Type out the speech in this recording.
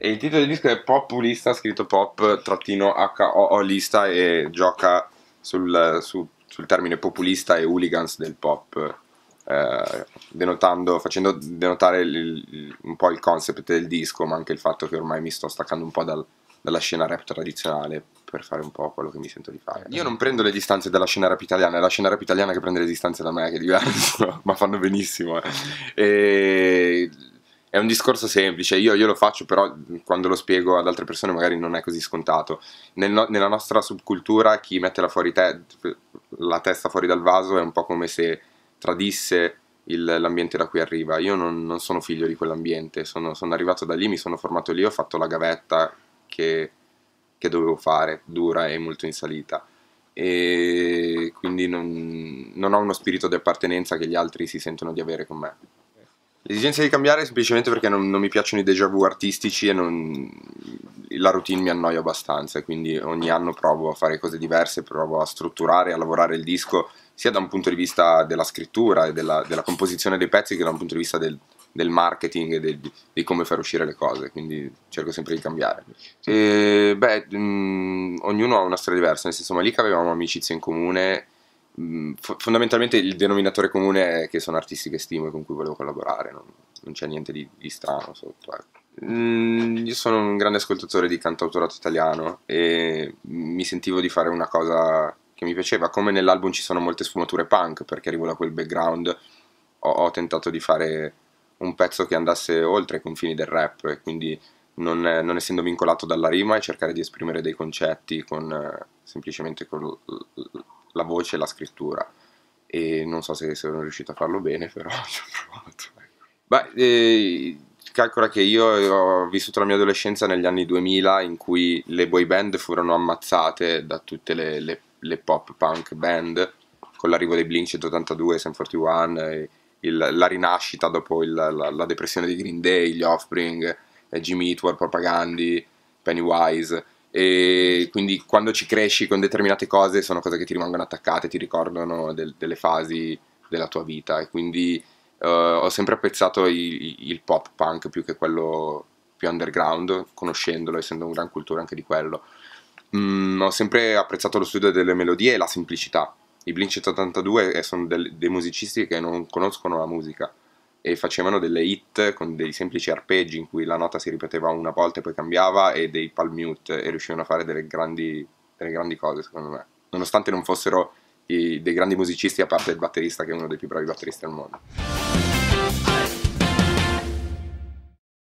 E il titolo del disco è Populista, scritto pop, trattino H-O-O lista e gioca sul, su, sul termine populista e hooligans del pop, eh, denotando, facendo denotare il, il, un po' il concept del disco, ma anche il fatto che ormai mi sto staccando un po' dal, dalla scena rap tradizionale per fare un po' quello che mi sento di fare. Io non prendo le distanze dalla scena rap italiana, è la scena rap italiana che prende le distanze da me, che è diverso, ma fanno benissimo. Eh. E è un discorso semplice, io, io, lo faccio però quando lo spiego ad altre persone magari non è così scontato. Nel no, nella nostra subcultura chi mette la, te, la, testa fuori dal vaso è un po' come se tradisse il, l'ambiente da cui arriva. Io non, non sono figlio di quell'ambiente, sono, sono, arrivato da lì, mi sono formato lì, ho fatto la gavetta che, che dovevo fare, dura e molto in salita. E quindi non, non ho uno spirito di appartenenza che gli altri si sentono di avere con me. L'esigenza di cambiare è semplicemente perché non, non mi piacciono i déjà vu artistici e non, la routine mi annoia abbastanza, quindi ogni anno provo a fare cose diverse, provo a strutturare, a lavorare il disco sia da un punto di vista della scrittura e della, della composizione dei pezzi che da un punto di vista del, del marketing e del, di come far uscire le cose, quindi cerco sempre di cambiare. E, beh, mh, mm, ognuno ha una storia diversa, nel senso lì che avevamo amicizia in comune Mm, fondamentalmente il denominatore comune è che sono artisti che stimo e con cui volevo collaborare, non, non c'è niente di, di strano sotto. Eh. Ecco. Mh, mm, io sono un grande ascoltatore di cantautorato italiano e mi sentivo di fare una cosa che mi piaceva, come nell'album ci sono molte sfumature punk perché arrivo da quel background, ho, ho tentato di fare un pezzo che andasse oltre i confini del rap e quindi non, non, essendo vincolato dalla rima e cercare di esprimere dei concetti con, semplicemente con la voce e la scrittura. E non so se sono riuscito a farlo bene, però ci ho provato. Ecco. Beh, eh, calcola che io ho vissuto la mia adolescenza negli anni 2000 in cui le boy band furono ammazzate da tutte le, le, le pop punk band con l'arrivo dei Blink 182, Sam 41, il, la rinascita dopo il, la, la, depressione di Green Day, gli Offspring, eh, Jimmy Eat War Propagandi, Pennywise e quindi quando ci cresci con determinate cose sono cose che ti rimangono attaccate, ti ricordano del, delle fasi della tua vita e quindi uh, ho sempre apprezzato il, il, pop punk più che quello più underground, conoscendolo, essendo un gran cultura anche di quello. Mm, ho sempre apprezzato lo studio delle melodie e la semplicità. I Blink 182 eh, sono del, dei musicisti che non conoscono la musica, e facevano delle hit con dei semplici arpeggi in cui la nota si ripeteva una volta e poi cambiava e dei palm mute e riuscivano a fare delle grandi, delle grandi cose secondo me nonostante non fossero i, dei grandi musicisti a parte il batterista che è uno dei più bravi batteristi al mondo